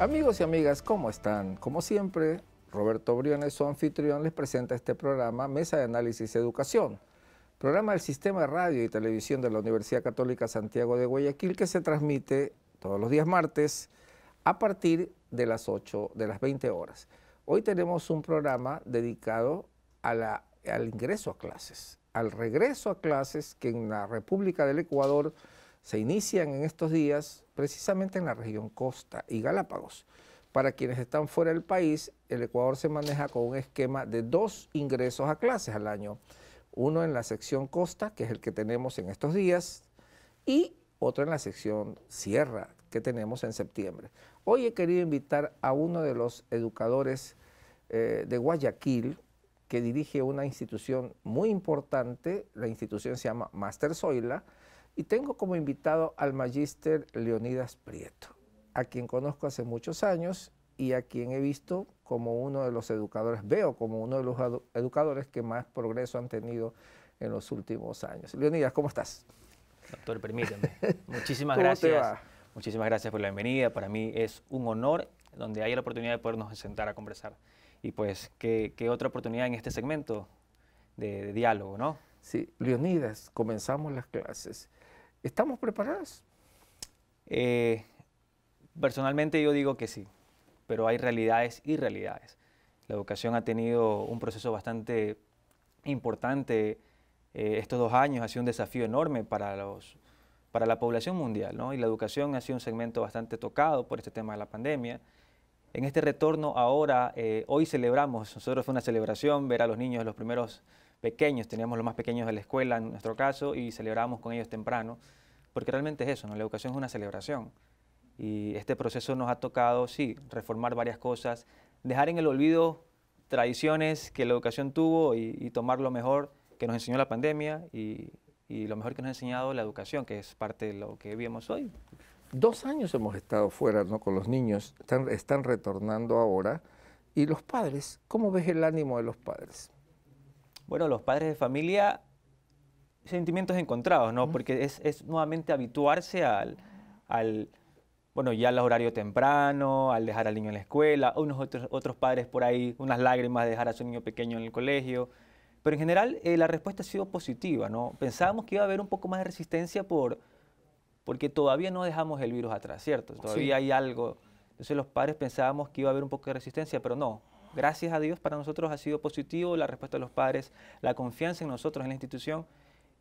Amigos y amigas, ¿cómo están? Como siempre, Roberto Briones, su anfitrión, les presenta este programa Mesa de Análisis Educación, programa del Sistema de Radio y Televisión de la Universidad Católica Santiago de Guayaquil que se transmite todos los días martes a partir de las 8, de las 20 horas. Hoy tenemos un programa dedicado al ingreso a clases, al regreso a clases que en la República del Ecuador se inician en estos días precisamente en la región Costa y Galápagos. Para quienes están fuera del país, el Ecuador se maneja con un esquema de dos ingresos a clases al año. Uno en la sección Costa, que es el que tenemos en estos días, y otro en la sección Sierra, que tenemos en septiembre. Hoy he querido invitar a uno de los educadores eh, de Guayaquil, que dirige una institución muy importante, la institución se llama Master Zoila, y tengo como invitado al magíster Leonidas Prieto, a quien conozco hace muchos años y a quien he visto como uno de los educadores, veo como uno de los educadores que más progreso han tenido en los últimos años. Leonidas, ¿cómo estás? Doctor, permítame. Muchísimas gracias. Muchísimas gracias por la bienvenida. Para mí es un honor donde haya la oportunidad de podernos sentar a conversar. Y pues, ¿qué, otra oportunidad en este segmento de diálogo, no? Sí, Leonidas, comenzamos las clases ¿Estamos preparadas? Eh, personalmente yo digo que sí, pero hay realidades y realidades. La educación ha tenido un proceso bastante importante eh, estos dos años, ha sido un desafío enorme para, los, para la población mundial, ¿no? y la educación ha sido un segmento bastante tocado por este tema de la pandemia. En este retorno ahora, eh, hoy celebramos, nosotros fue una celebración ver a los niños los primeros pequeños, teníamos los más pequeños de la escuela en nuestro caso y celebrábamos con ellos temprano, porque realmente es eso, ¿no? la educación es una celebración. Y este proceso nos ha tocado, sí, reformar varias cosas, dejar en el olvido tradiciones que la educación tuvo y, tomar lo mejor que nos enseñó la pandemia y, lo mejor que nos ha enseñado la educación, que es parte de lo que vivimos hoy. Dos años hemos estado fuera ¿no? con los niños, están, están retornando ahora. ¿Y los padres? ¿Cómo ves el ánimo de los padres? Bueno, los padres de familia, sentimientos encontrados, ¿no? Porque es, nuevamente habituarse al, bueno, ya al horario temprano, al dejar al niño en la escuela, unos otros, otros padres por ahí, unas lágrimas de dejar a su niño pequeño en el colegio. Pero en general eh, la respuesta ha sido positiva, ¿no? Pensábamos que iba a haber un poco más de resistencia por, porque todavía no dejamos el virus atrás, ¿cierto? Todavía hay algo. Entonces los padres pensábamos que iba a haber un poco de resistencia, pero no. Gracias a Dios para nosotros ha sido positivo la respuesta de los padres, la confianza en nosotros, en la institución.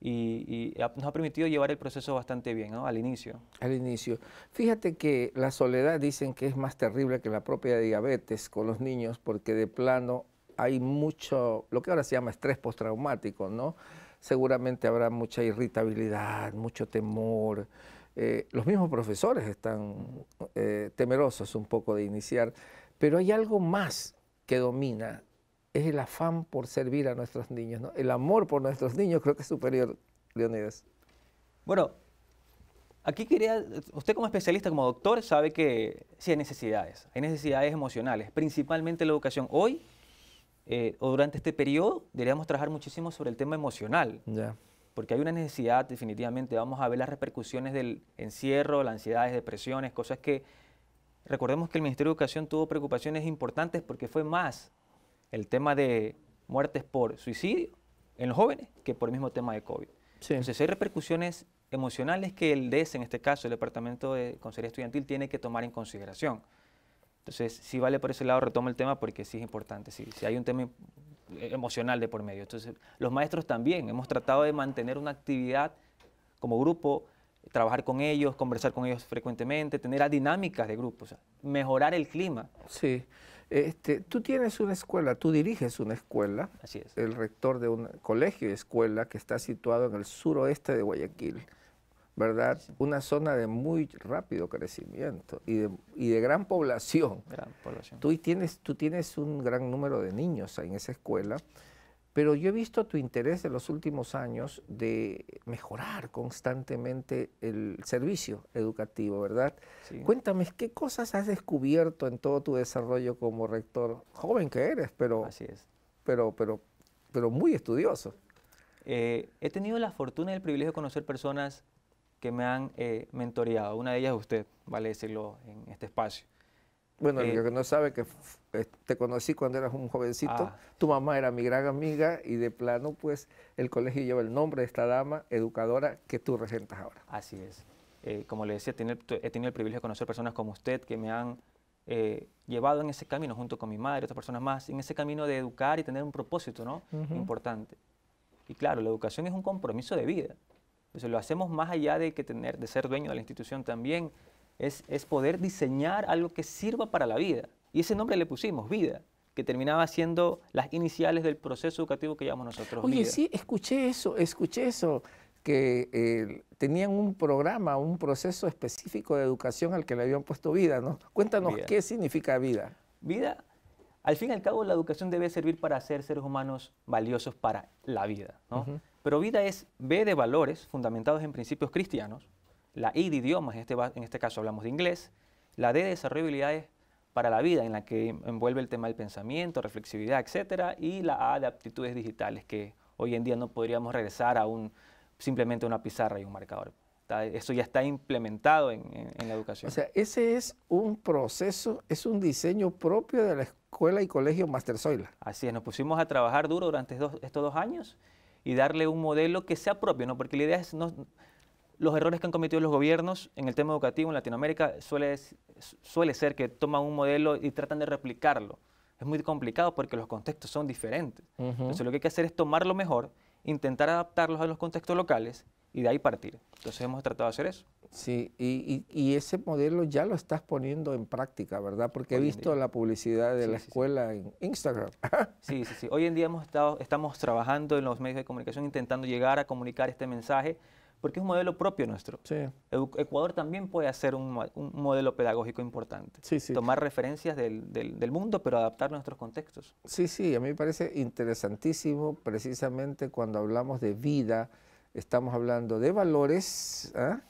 Y, nos ha permitido llevar el proceso bastante bien, ¿no? Al inicio. Al inicio. Fíjate que la soledad dicen que es más terrible que la propia diabetes con los niños porque de plano hay mucho, lo que ahora se llama estrés postraumático, ¿no? Seguramente habrá mucha irritabilidad, mucho temor. Eh, los mismos profesores están eh, temerosos un poco de iniciar, pero hay algo más que domina es el afán por servir a nuestros niños. El amor por nuestros niños creo que es superior, Leonidas. Bueno, aquí quería, usted como especialista, como doctor, sabe que sí hay necesidades, hay necesidades emocionales, principalmente la educación. Hoy eh, o durante este periodo deberíamos trabajar muchísimo sobre el tema emocional. Porque hay una necesidad, definitivamente, vamos a ver las repercusiones del encierro, las ansiedades, depresiones, cosas que Recordemos que el Ministerio de Educación tuvo preocupaciones importantes porque fue más el tema de muertes por suicidio en los jóvenes que por el mismo tema de COVID. Entonces hay repercusiones emocionales que el DES, en este caso el Departamento de Consejería Estudiantil, tiene que tomar en consideración. Entonces, si vale por ese lado, retoma el tema porque sí es importante, si hay un tema emocional de por medio. Entonces, los maestros también hemos tratado de mantener una actividad como grupo trabajar con ellos, conversar con ellos frecuentemente, tener dinámicas de grupos, mejorar el clima. Sí. Este, tú tienes una escuela, tú diriges una escuela. Así es. El rector de un colegio y escuela que está situado en el suroeste de Guayaquil, ¿verdad? Una zona de muy rápido crecimiento y de, y de gran población. Gran población. Tú tienes, tú tienes un gran número de niños en esa escuela pero yo he visto tu interés en los últimos años de mejorar constantemente el servicio educativo, ¿verdad? Cuéntame, ¿qué cosas has descubierto en todo tu desarrollo como rector? Joven que eres, pero, Así es. pero, pero, pero muy estudioso. Eh, he tenido la fortuna y el privilegio de conocer personas que me han eh, mentoreado. Una de ellas es usted, vale decirlo en este espacio. Bueno, el eh, que no sabe que eh, te conocí cuando eras un jovencito, ah. tu mamá era mi gran amiga y de plano pues el colegio lleva el nombre de esta dama educadora que tú regentas ahora. Así es. Eh, como le decía, he tenido el privilegio de conocer personas como usted que me han llevado en ese camino junto con mi madre, otras personas más, en ese camino de educar y tener un propósito ¿no? importante. Y claro, la educación es un compromiso de vida. Entonces lo hacemos más allá de, que tener, de ser dueño de la institución también, es, poder diseñar algo que sirva para la vida. Y ese nombre le pusimos, vida que terminaba siendo las iniciales del proceso educativo que llamamos nosotros. Oye, sí, escuché eso, escuché eso, que eh, tenían un programa, un proceso específico de educación al que le habían puesto vida, ¿no? Cuéntanos qué significa vida. Vida, al fin y al cabo, la educación debe servir para hacer seres humanos valiosos para la vida, ¿no? Pero vida es B de valores fundamentados en principios cristianos, la I de idiomas, en este, en este caso hablamos de inglés, la D de desarrollabilidades para la vida, en la que envuelve el tema del pensamiento, reflexividad, etc. y la A de aptitudes digitales, que hoy en día no podríamos regresar a un, simplemente una pizarra y un marcador. Eso ya está implementado en, la educación. O sea, ese es un proceso, es un diseño propio de la escuela y colegio Master Así es, nos pusimos a trabajar duro durante estos dos años y darle un modelo que sea propio, ¿no? porque la idea es no, los errores que han cometido los gobiernos en el tema educativo en Latinoamérica suele, suele ser que toman un modelo y tratan de replicarlo. Es muy complicado porque los contextos son diferentes. Entonces lo que hay que hacer es tomarlo mejor, intentar adaptarlos a los contextos locales y de ahí partir. Entonces hemos tratado de hacer eso. Sí, y, ese modelo ya lo estás poniendo en práctica, ¿verdad? Porque he visto la publicidad de la escuela en Instagram. sí, sí, sí. Hoy en día hemos estado, estamos trabajando en los medios de comunicación intentando llegar a comunicar este mensaje porque es un modelo propio nuestro. Ecuador también puede hacer un, modelo pedagógico importante. Tomar referencias del, mundo, pero adaptar nuestros contextos. Sí, sí, a mí me parece interesantísimo precisamente cuando hablamos de vida, estamos hablando de valores, ¿ah?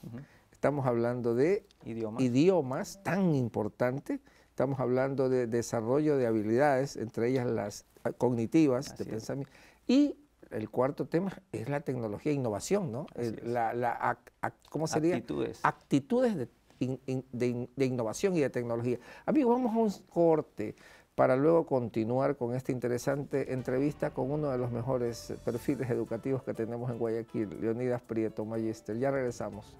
estamos hablando de idiomas, tan importante, estamos hablando de desarrollo de habilidades, entre ellas las ah, cognitivas, de pensamiento, y el cuarto tema es la tecnología e innovación, ¿no? La, ¿Cómo sería? Actitudes. Actitudes de, de, innovación y de tecnología. Amigos, vamos a un corte para luego continuar con esta interesante entrevista con uno de los mejores perfiles educativos que tenemos en Guayaquil, Leonidas Prieto Magister. Ya regresamos.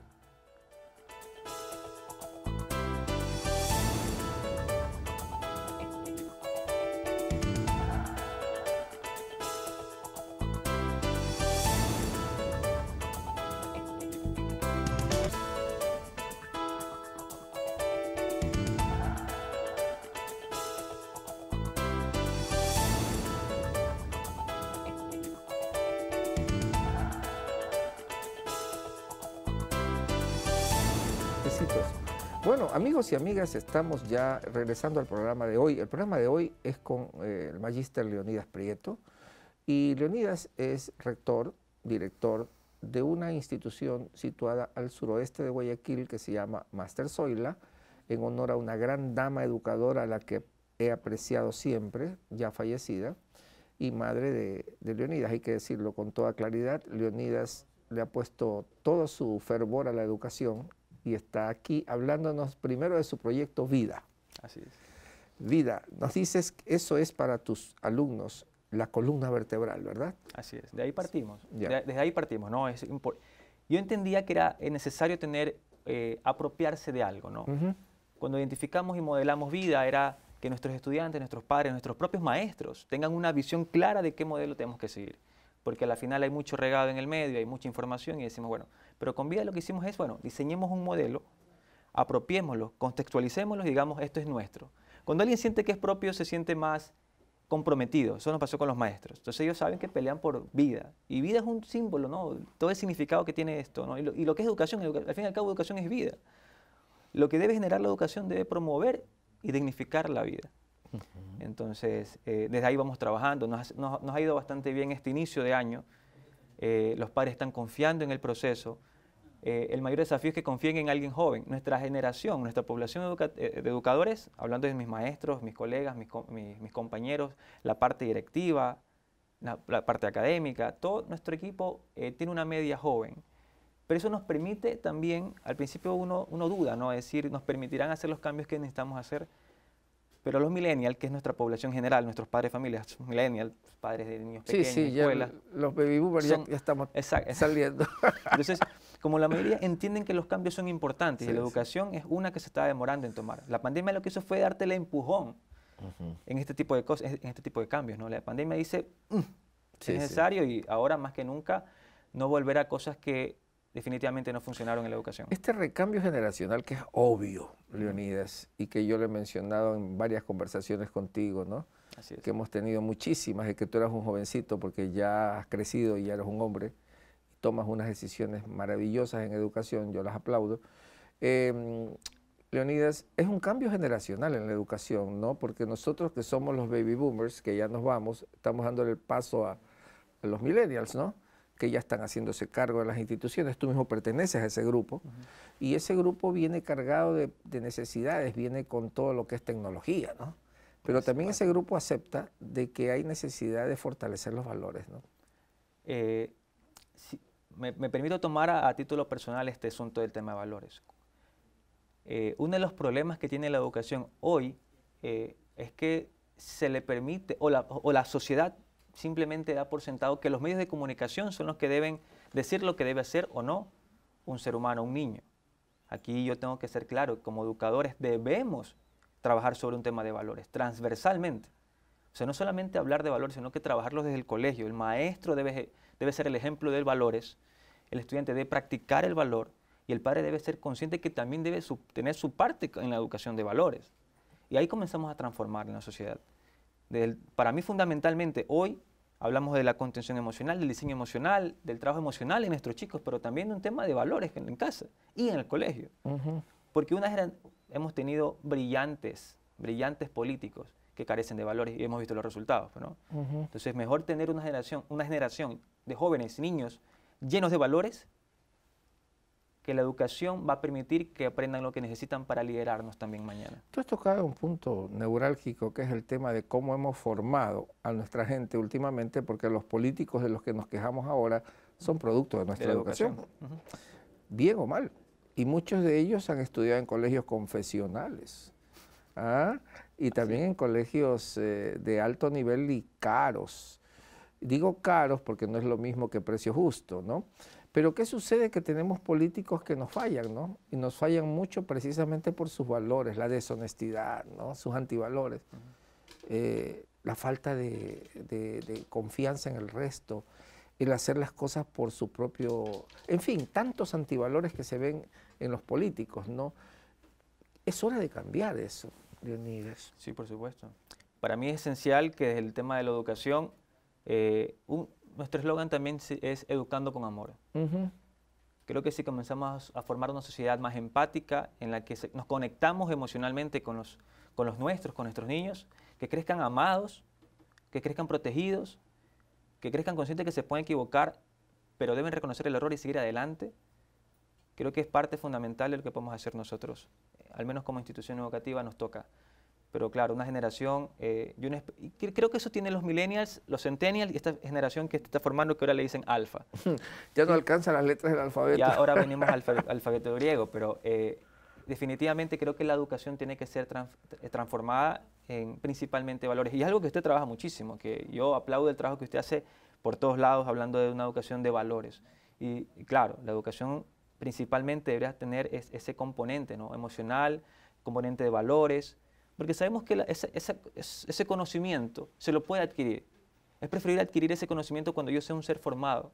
Amigos y amigas, estamos ya regresando al programa de hoy. El programa de hoy es con eh, el magíster Leonidas Prieto y Leonidas es rector, director de una institución situada al suroeste de Guayaquil que se llama Master Zoila, en honor a una gran dama educadora a la que he apreciado siempre, ya fallecida, y madre de Leonidas. Hay que decirlo con toda claridad, Leonidas le ha puesto todo su fervor a la educación y está aquí hablándonos primero de su proyecto Vida. Así es. Vida, nos dices que eso es para tus alumnos la columna vertebral, ¿verdad? Así es, de ahí partimos. desde ahí partimos, ¿no? Yo entendía que era eh, necesario tener, eh, apropiarse de algo, ¿no? Cuando identificamos y modelamos vida era que nuestros estudiantes, nuestros padres, nuestros propios maestros tengan una visión clara de qué modelo tenemos que seguir porque al final hay mucho regado en el medio, hay mucha información y decimos, bueno, pero con vida lo que hicimos es, bueno, diseñemos un modelo, apropiémoslo, contextualicémoslo y digamos, esto es nuestro. Cuando alguien siente que es propio, se siente más comprometido. Eso nos pasó con los maestros. Entonces ellos saben que pelean por vida. Y vida es un símbolo, ¿no? Todo el significado que tiene esto, ¿no? Y lo, que es educación, al fin y al cabo educación es vida. Lo que debe generar la educación debe promover y dignificar la vida. Entonces, eh, desde ahí vamos trabajando. Nos, ha ido bastante bien este inicio de año. Eh, los padres están confiando en el proceso. Eh, el mayor desafío es que confíen en alguien joven. Nuestra generación, nuestra población de educadores, hablando de mis maestros, mis colegas, mis, compañeros, la parte directiva, la, parte académica, todo nuestro equipo tiene una media joven. Pero eso nos permite también, al principio uno, duda, ¿no? Es decir, nos permitirán hacer los cambios que necesitamos hacer pero los millennials, que es nuestra población general, nuestros padres de familia, millennials, padres de niños pequeños, sí, sí, los baby boomers ya, estamos saliendo. Entonces, como la mayoría entienden que los cambios son importantes y la educación es una que se está demorando en tomar. La pandemia lo que hizo fue darte el empujón en este tipo de cosas, en este tipo de cambios, ¿no? La pandemia dice, mm, es necesario y ahora más que nunca no volver a cosas que definitivamente no funcionaron en la educación. Este recambio generacional que es obvio, Leonidas, y que yo le he mencionado en varias conversaciones contigo, ¿no? Así Que hemos tenido muchísimas, y que tú eras un jovencito porque ya has crecido y ya eres un hombre, y tomas unas decisiones maravillosas en educación, yo las aplaudo. Em, Leonidas, es un cambio generacional en la educación, ¿no? Porque nosotros que somos los baby boomers, que ya nos vamos, estamos dando el paso a los millennials, ¿no? que ya están haciéndose cargo de las instituciones, tú mismo perteneces a ese grupo, y ese grupo viene cargado de, necesidades, viene con todo lo que es tecnología, ¿no? Pero pues, también ese grupo acepta de que hay necesidad de fortalecer los valores, ¿no? Eh, me, permito tomar a, título personal este asunto del tema de valores. Eh, uno de los problemas que tiene la educación hoy eh, es que se le permite, o la sociedad simplemente da por sentado que los medios de comunicación son los que deben decir lo que debe hacer o no un ser humano, un niño. Aquí yo tengo que ser claro, como educadores debemos trabajar sobre un tema de valores, transversalmente. O sea, no solamente hablar de valores, sino que trabajarlos desde el colegio. El maestro debe, debe ser el ejemplo de valores, el estudiante debe practicar el valor y el padre debe ser consciente que también debe tener su parte en la educación de valores. Y ahí comenzamos a transformar la sociedad. para mí fundamentalmente hoy Hablamos de la contención emocional, del diseño emocional, del trabajo emocional en nuestros chicos, pero también de un tema de valores en casa y en el colegio. Porque una generación hemos tenido brillantes, brillantes políticos que carecen de valores y hemos visto los resultados. Entonces, mejor tener una generación, una generación de jóvenes, niños llenos de valores que la educación va a permitir que aprendan lo que necesitan para liderarnos también mañana. Tú has tocado un punto neurálgico que es el tema de cómo hemos formado a nuestra gente últimamente, porque los políticos de los que nos quejamos ahora son producto de nuestra educación. Bien o mal. Y muchos de ellos han estudiado en colegios confesionales. ¿ah? Y también en colegios eh, de alto nivel y caros. Digo caros porque no es lo mismo que precio justo, ¿no? Pero ¿qué sucede? Que tenemos políticos que nos fallan, ¿no? Y nos fallan mucho precisamente por sus valores, la deshonestidad, ¿no? Sus antivalores, eh, la falta de, confianza en el resto, el hacer las cosas por su propio... En fin, tantos antivalores que se ven en los políticos, ¿no? Es hora de cambiar eso, Leonidas. Sí, por supuesto. Para mí es esencial que desde el tema de la educación, eh, nuestro eslogan también es educando con amor. Creo que si comenzamos a formar una sociedad más empática, en la que nos conectamos emocionalmente con los, con los nuestros, con nuestros niños, que crezcan amados, que crezcan protegidos, que crezcan conscientes de que se pueden equivocar, pero deben reconocer el error y seguir adelante, creo que es parte fundamental de lo que podemos hacer nosotros. Al menos como institución educativa nos toca pero claro, una generación, eh, y creo que eso tiene los millennials, los centennials y esta generación que está formando que ahora le dicen alfa. ya no alcanzan las letras del alfabeto. Ya ahora venimos al alfabeto griego, pero eh, definitivamente creo que la educación tiene que ser eh, transformada en principalmente valores. Y es algo que usted trabaja muchísimo, que yo aplaudo el trabajo que usted hace por todos lados hablando de una educación de valores. Y, claro, la educación principalmente debería tener ese componente ¿no? emocional, componente de valores, porque sabemos que ese conocimiento se lo puede adquirir. Es preferible adquirir ese conocimiento cuando yo sea un ser formado,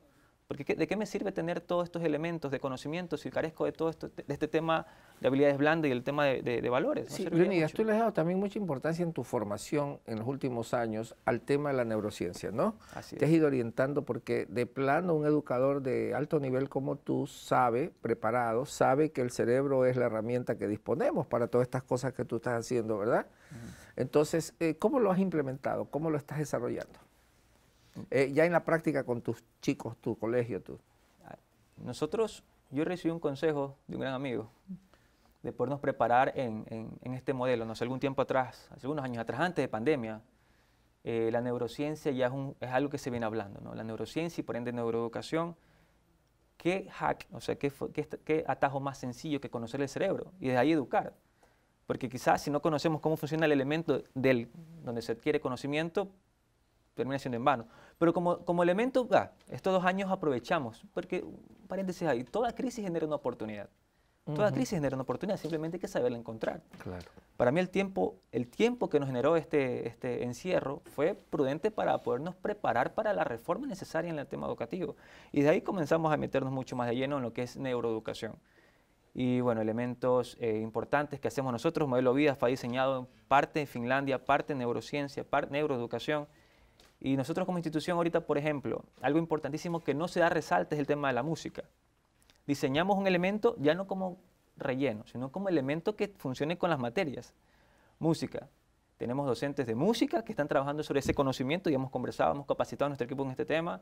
porque ¿de qué me sirve tener todos estos elementos de conocimiento si carezco de todo esto, de este tema de habilidades blandas y el tema de, valores? sí, tú le has dado también mucha importancia en tu formación en los últimos años al tema de la neurociencia, ¿no? Así Te has ido orientando porque de plano un educador de alto nivel como tú sabe, preparado, sabe que el cerebro es la herramienta que disponemos para todas estas cosas que tú estás haciendo, ¿verdad? Entonces, eh, ¿cómo lo has implementado? ¿Cómo lo estás desarrollando? Eh, ya en la práctica con tus chicos, tu colegio, tú. Nosotros, yo recibí un consejo de un gran amigo de podernos preparar en, este modelo. No sé, algún tiempo atrás, hace unos años atrás, antes de pandemia, eh, la neurociencia ya es, algo que se viene hablando, ¿no? La neurociencia y por ende neuroeducación, ¿qué hack, o sea, qué, atajo más sencillo que conocer el cerebro y de ahí educar? Porque quizás si no conocemos cómo funciona el elemento del, donde se adquiere conocimiento, termina siendo en vano. Pero como, como elemento, estos dos años aprovechamos, porque, paréntesis ahí, toda crisis genera una oportunidad. Toda crisis genera una oportunidad, simplemente hay que saberla encontrar. Claro. Para mí el tiempo, el tiempo que nos generó este, este encierro fue prudente para podernos preparar para la reforma necesaria en el tema educativo. Y de ahí comenzamos a meternos mucho más de lleno en lo que es neuroeducación. Y bueno, elementos eh, importantes que hacemos nosotros, modelo vida fue diseñado en parte en Finlandia, parte en neurociencia, parte en neuroeducación. Y nosotros como institución ahorita, por ejemplo, algo importantísimo que no se da resalte es el tema de la música. Diseñamos un elemento ya no como relleno, sino como elemento que funcione con las materias. Música. Tenemos docentes de música que están trabajando sobre ese conocimiento y hemos conversado, hemos capacitado a nuestro equipo en este tema,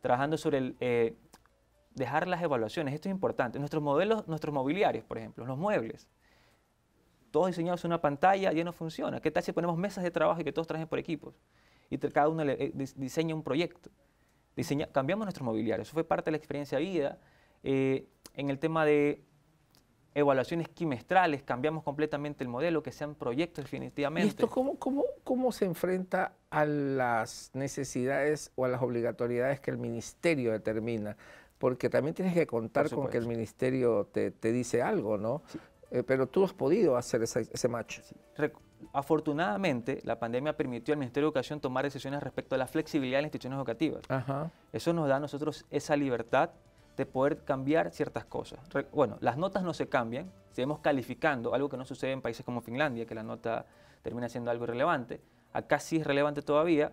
trabajando sobre el, eh, dejar las evaluaciones. Esto es importante. Nuestros modelos, nuestros mobiliarios, por ejemplo, los muebles todos diseñados en una pantalla, ya no funciona. ¿Qué tal si ponemos mesas de trabajo y que todos trajen por equipos? y cada uno eh, diseña un proyecto. cambiamos nuestro mobiliario. Eso fue parte de la experiencia vida. Eh, en el tema de evaluaciones quimestrales, cambiamos completamente el modelo, que sean proyectos definitivamente. ¿Y esto cómo, se enfrenta a las necesidades o a las obligatoriedades que el ministerio determina? Porque también tienes que contar con que el ministerio te, te dice algo, ¿no? Sí. Eh, pero tú has podido hacer ese, match. Afortunadamente, la pandemia permitió al Ministerio de Educación tomar decisiones respecto a la flexibilidad de las instituciones educativas. Eso nos da a nosotros esa libertad de poder cambiar ciertas cosas. bueno, las notas no se cambian, seguimos calificando, algo que no sucede en países como Finlandia, que la nota termina siendo algo irrelevante. Acá sí es relevante todavía,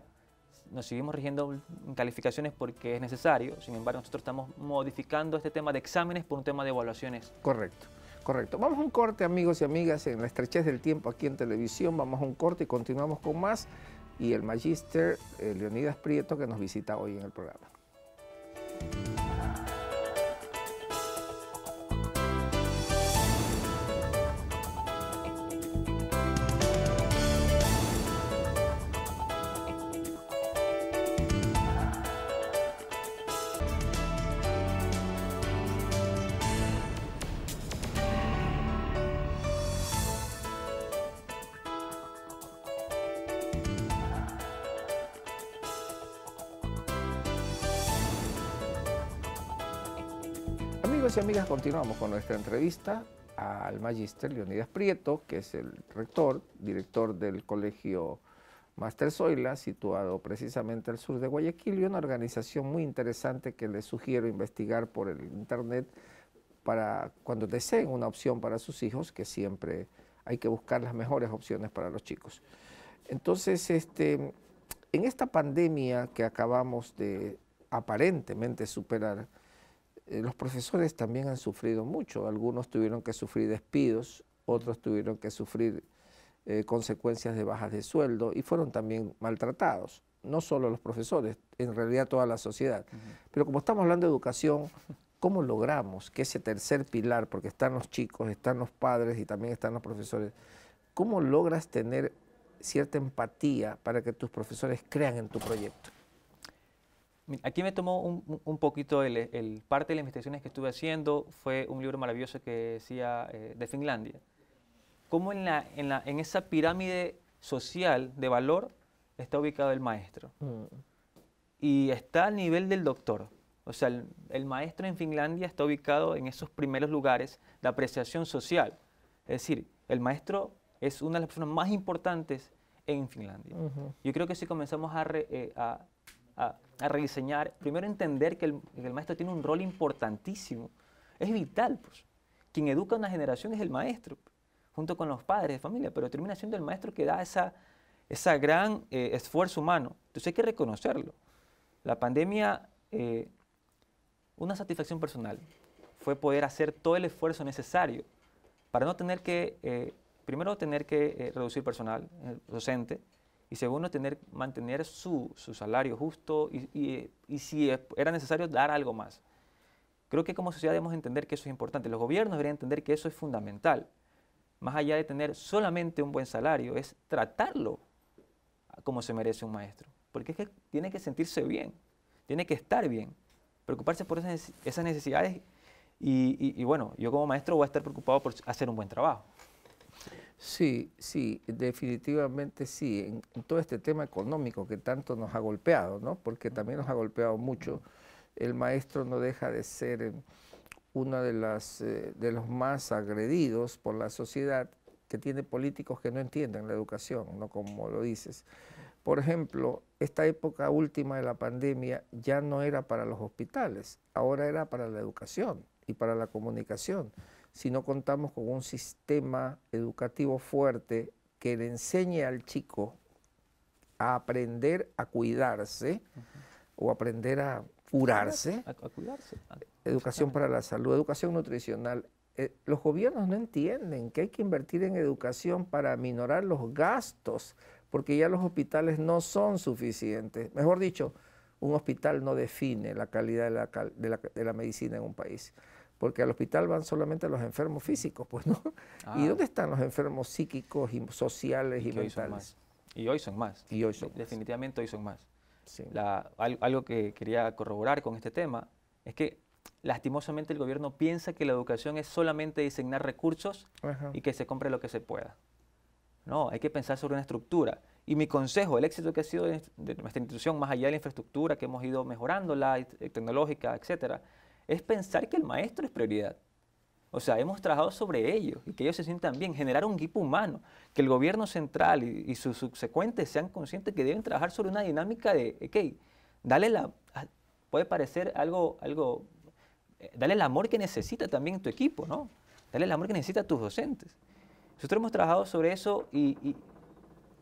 nos seguimos rigiendo en calificaciones porque es necesario, sin embargo nosotros estamos modificando este tema de exámenes por un tema de evaluaciones. Correcto. Correcto. Vamos a un corte, amigos y amigas, en la estrechez del tiempo aquí en televisión. Vamos a un corte y continuamos con más. Y el Magister eh, Leonidas Prieto que nos visita hoy en el programa. Amigos amigas, continuamos con nuestra entrevista al magíster Leonidas Prieto, que es el rector, director del colegio Master Zoila, situado precisamente al sur de Guayaquil, y una organización muy interesante que les sugiero investigar por el internet para cuando deseen una opción para sus hijos, que siempre hay que buscar las mejores opciones para los chicos. Entonces, este, en esta pandemia que acabamos de aparentemente superar, eh, los profesores también han sufrido mucho. Algunos tuvieron que sufrir despidos, otros tuvieron que sufrir eh, consecuencias de bajas de sueldo y fueron también maltratados. No solo los profesores, en realidad toda la sociedad. Pero como estamos hablando de educación, ¿cómo logramos que ese tercer pilar, porque están los chicos, están los padres y también están los profesores, ¿cómo logras tener cierta empatía para que tus profesores crean en tu proyecto? Aquí me tomó un, poquito el, parte de las investigaciones que estuve haciendo, fue un libro maravilloso que decía eh, de Finlandia. Cómo en, la, en, la, en, esa pirámide social de valor está ubicado el maestro. Mm. Y está al nivel del doctor. O sea, el, maestro en Finlandia está ubicado en esos primeros lugares de apreciación social. Es decir, el maestro es una de las personas más importantes en Finlandia. Yo creo que si comenzamos a, eh, a a rediseñar, primero entender que el, maestro tiene un rol importantísimo, es vital. Pues. Quien educa a una generación es el maestro, junto con los padres de familia, pero termina siendo el maestro que da esa esa gran eh, esfuerzo humano. Entonces hay que reconocerlo. La pandemia, eh, una satisfacción personal, fue poder hacer todo el esfuerzo necesario para no tener que, eh, primero tener que reducir personal docente, y segundo, tener, mantener su, salario justo y, si era necesario dar algo más. Creo que como sociedad debemos entender que eso es importante. Los gobiernos deberían entender que eso es fundamental. Más allá de tener solamente un buen salario, es tratarlo como se merece un maestro. Porque es que tiene que sentirse bien, tiene que estar bien, preocuparse por esas necesidades. y bueno, yo como maestro voy a estar preocupado por hacer un buen trabajo. Sí, sí, definitivamente sí, en, todo este tema económico que tanto nos ha golpeado, ¿no? porque también nos ha golpeado mucho, el maestro no deja de ser eh, uno de, eh, de los más agredidos por la sociedad que tiene políticos que no entienden la educación, ¿no? como lo dices. Por ejemplo, esta época última de la pandemia ya no era para los hospitales, ahora era para la educación y para la comunicación si no contamos con un sistema educativo fuerte que le enseñe al chico a aprender a cuidarse o a o aprender a curarse. Ah, educación para la salud, educación nutricional. Eh, los gobiernos no entienden que hay que invertir en educación para minorar los gastos, porque ya los hospitales no son suficientes. Mejor dicho, un hospital no define la calidad de la, medicina en un país, porque al hospital van solamente los enfermos físicos, pues no. Ah. ¿Y dónde están los enfermos psíquicos y sociales y, mentales? Y hoy son más. Y hoy son Definitivamente hoy son más. algo que quería corroborar con este tema es que lastimosamente el gobierno piensa que la educación es solamente diseñar recursos y que se compre lo que se pueda. No, hay que pensar sobre una estructura. Y mi consejo, el éxito que ha sido de nuestra institución, más allá de la infraestructura que hemos ido mejorándola, eh, tecnológica, etcétera, es pensar que el maestro es prioridad. O sea, hemos trabajado sobre ellos y que ellos se sientan bien, generar un equipo humano, que el gobierno central y, sus subsecuentes sean conscientes que deben trabajar sobre una dinámica de, ok, dale la, ah, puede parecer algo, algo, eh, dale el amor que necesita también tu equipo, ¿no? Dale el amor que necesita tus docentes. Nosotros hemos trabajado sobre eso y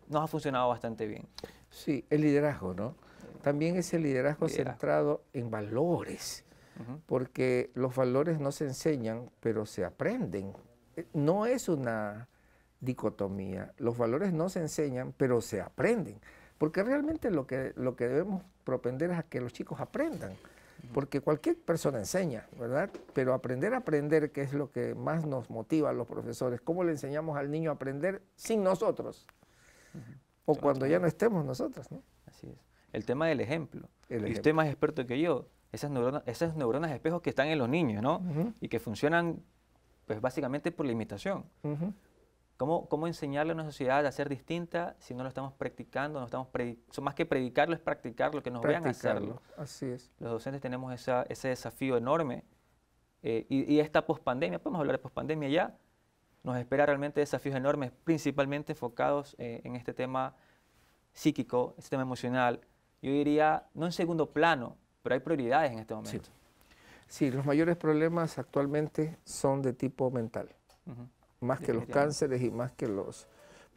nos ha funcionado bastante bien. Sí, el liderazgo, ¿no? También es el liderazgo, centrado en valores, porque los valores no se enseñan, pero se aprenden. Eh, no es una dicotomía, los valores no se enseñan, pero se aprenden. Porque realmente lo que, lo que debemos propender es a que los chicos aprendan, porque cualquier persona enseña, ¿verdad? Pero aprender a aprender, que es lo que más nos motiva a los profesores, ¿cómo le enseñamos al niño a aprender sin nosotros? O cuando ya no estemos nosotras, ¿no? Así es. El tema del ejemplo. El Y usted más experto que yo, esas neuronas, esas neuronas espejos que están en los niños, ¿no? Y que funcionan, pues básicamente por la imitación. ¿Cómo, ¿Cómo, enseñarle a una sociedad a ser distinta si no lo estamos practicando? No estamos más que predicarlo, es practicarlo, que nos practicarlo. vean hacerlo. Así es. Los docentes tenemos ese desafío enorme. Eh, y, y, esta pospandemia, podemos hablar de pospandemia ya, nos espera realmente desafíos enormes, principalmente enfocados eh, en este tema psíquico, este tema emocional. Yo diría, no en segundo plano, pero hay prioridades en este momento. Sí, los mayores problemas actualmente son de tipo mental, más que los cánceres y más que los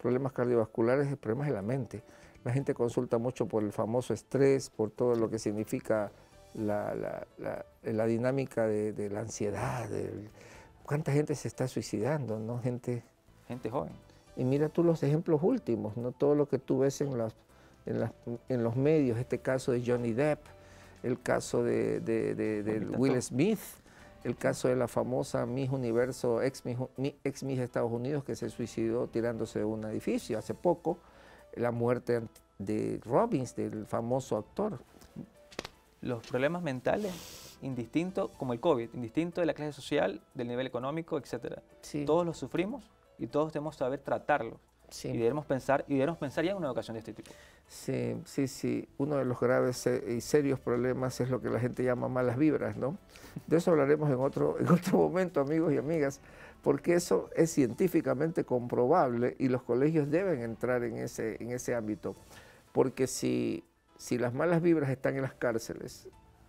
problemas cardiovasculares, problemas de la mente. La gente consulta mucho por el famoso estrés, por todo lo que significa la, dinámica de, la ansiedad, ¿Cuánta gente se está suicidando, no? Gente, gente joven. Y mira tú los ejemplos últimos, no todo lo que tú ves en los, los medios, este caso de Johnny Depp, el caso de, Will Smith, el caso de la famosa Miss Universo, ex ex Miss Estados Unidos, que se suicidó tirándose de un edificio hace poco, la muerte de Robbins, del famoso actor. Los problemas mentales indistinto, como el COVID, indistinto de la clase social, del nivel económico, etc. Todos lo sufrimos y todos debemos saber tratarlos. Y debemos pensar, y debemos pensar ya en una educación de este tipo. Sí, sí, sí. Uno de los graves eh, y serios problemas es lo que la gente llama malas vibras, ¿no? De eso hablaremos en otro, en otro momento, amigos y amigas, porque eso es científicamente comprobable y los colegios deben entrar en ese, en ese ámbito. Porque si, si las malas vibras están en las cárceles,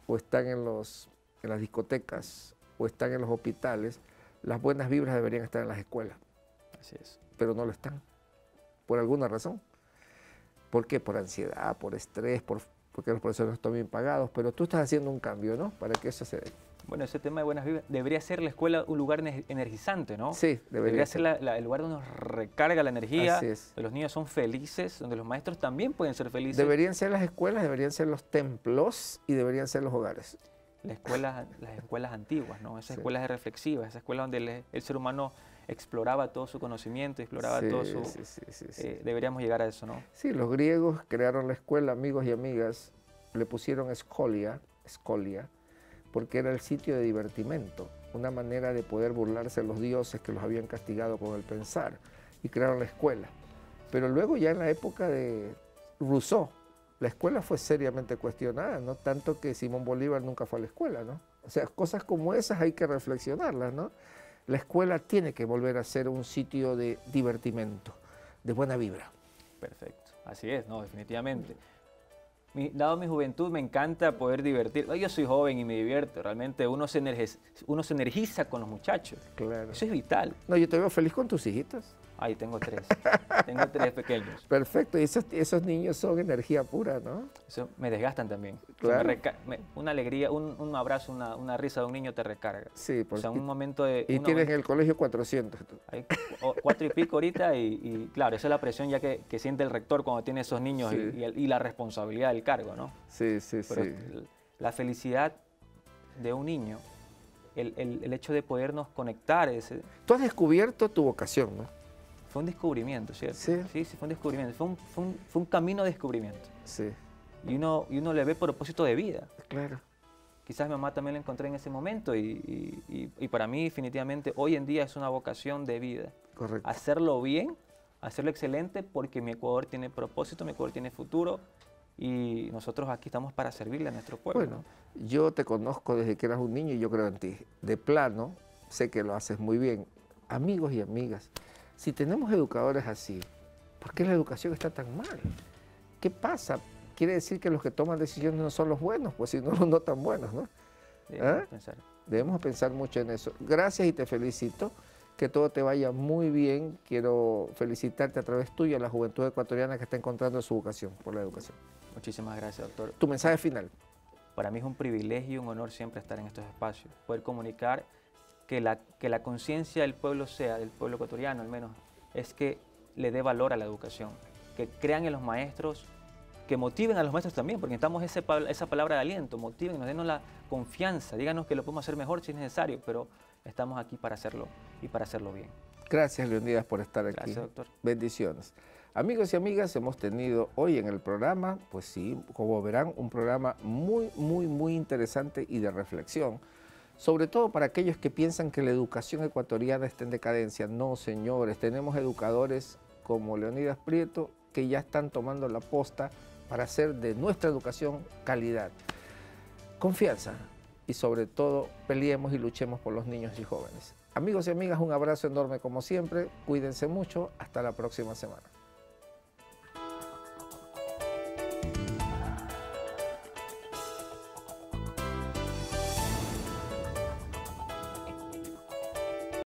o están en, los, las discotecas o están en los hospitales, las buenas vibras deberían estar en las escuelas. Así es. Pero no lo están, por alguna razón. ¿Por qué? Por ansiedad, por estrés, por, porque los profesores no están bien pagados, pero tú estás haciendo un cambio, ¿no? Para que eso se dé. Bueno, ese tema de buenas vidas, debería ser la escuela un lugar energizante, ¿no? Sí, debería, ser, el lugar donde nos recarga la energía, donde los niños son felices, donde los maestros también pueden ser felices. Deberían ser las escuelas, deberían ser los templos y deberían ser los hogares. las escuelas antiguas, ¿no? Esas escuelas reflexivas, esas escuelas donde el, ser humano exploraba todo su conocimiento, exploraba todo su... Sí, sí, sí. Eh, deberíamos llegar a eso, ¿no? Sí, los griegos crearon la escuela, amigos y amigas, le pusieron escolia, escolia, porque era el sitio de divertimento, una manera de poder burlarse a los dioses que los habían castigado con el pensar y crearon la escuela. Pero luego ya en la época de Rousseau, la escuela fue seriamente cuestionada, no tanto que Simón Bolívar nunca fue a la escuela, ¿no? O sea, cosas como esas hay que reflexionarlas, ¿no? La escuela tiene que volver a ser un sitio de divertimento, de buena vibra. Perfecto, así es, no, definitivamente dado mi juventud, me encanta poder divertir. Yo soy joven y me divierto. Realmente uno se, energiza, con los muchachos. Eso es vital. No, yo te veo feliz con tus hijitas. Ahí tengo tres. tengo tres pequeños. Perfecto. Y esos, esos, niños son energía pura, ¿no? Eso me desgastan también. Claro. una alegría, un, un abrazo, una, una, risa de un niño te recarga. Sí, porque. O sea, un momento de. Y tienes en el colegio 400. cuatro y pico ahorita, y, claro, esa es la presión ya que, que siente el rector cuando tiene esos niños y, la responsabilidad del cargo, ¿no? Sí, sí, Pero sí. La felicidad de un niño, el, el, el hecho de podernos conectar. Ese... Tú has descubierto tu vocación, ¿no? fue un descubrimiento, ¿cierto? Sí. Sí, fue un descubrimiento, fue un, fue un, camino de descubrimiento. Sí. Y uno, y uno le ve propósito de vida. Claro. Quizás mi mamá también la encontré en ese momento y, y, y para mí definitivamente hoy en día es una vocación de vida. Correcto. Hacerlo bien, hacerlo excelente porque mi Ecuador tiene propósito, mi Ecuador tiene futuro y nosotros aquí estamos para servirle a nuestro pueblo. Bueno, yo te conozco desde que eras un niño y yo creo en ti. De plano, sé que lo haces muy bien. Amigos y amigas, si tenemos educadores así, ¿por qué la educación está tan mal? ¿Qué pasa? Quiere decir que los que toman decisiones no son los buenos, pues si no, no tan buenos, ¿no? Debemos, ¿Ah? pensar. pensar mucho en eso. Gracias y te felicito. Que todo te vaya muy bien. Quiero felicitarte a través tuyo a la juventud ecuatoriana que está encontrando su vocación por la educación. Muchísimas gracias, doctor. Tu mensaje final. Para mí es un privilegio y un honor siempre estar en estos espacios, poder comunicar que la, conciencia del pueblo sea, del pueblo ecuatoriano al menos, es que le dé valor a la educación, que crean en los maestros, que motiven a los maestros también, porque necesitamos esa palabra de aliento, motiven, nos denos la confianza, díganos que lo podemos hacer mejor si es necesario, pero estamos aquí para hacerlo y para hacerlo bien. Gracias, Leonidas, por estar aquí. Gracias, doctor. Bendiciones. Amigos y amigas, hemos tenido hoy en el programa, pues sí, como verán, un programa muy, muy, muy interesante y de reflexión sobre todo para aquellos que piensan que la educación ecuatoriana está en decadencia. No, señores, tenemos educadores como Leonidas Prieto que ya están tomando la posta para hacer de nuestra educación calidad. Confianza y sobre todo peleemos y luchemos por los niños y jóvenes. Amigos y amigas, un abrazo enorme como siempre, cuídense mucho, hasta la próxima semana.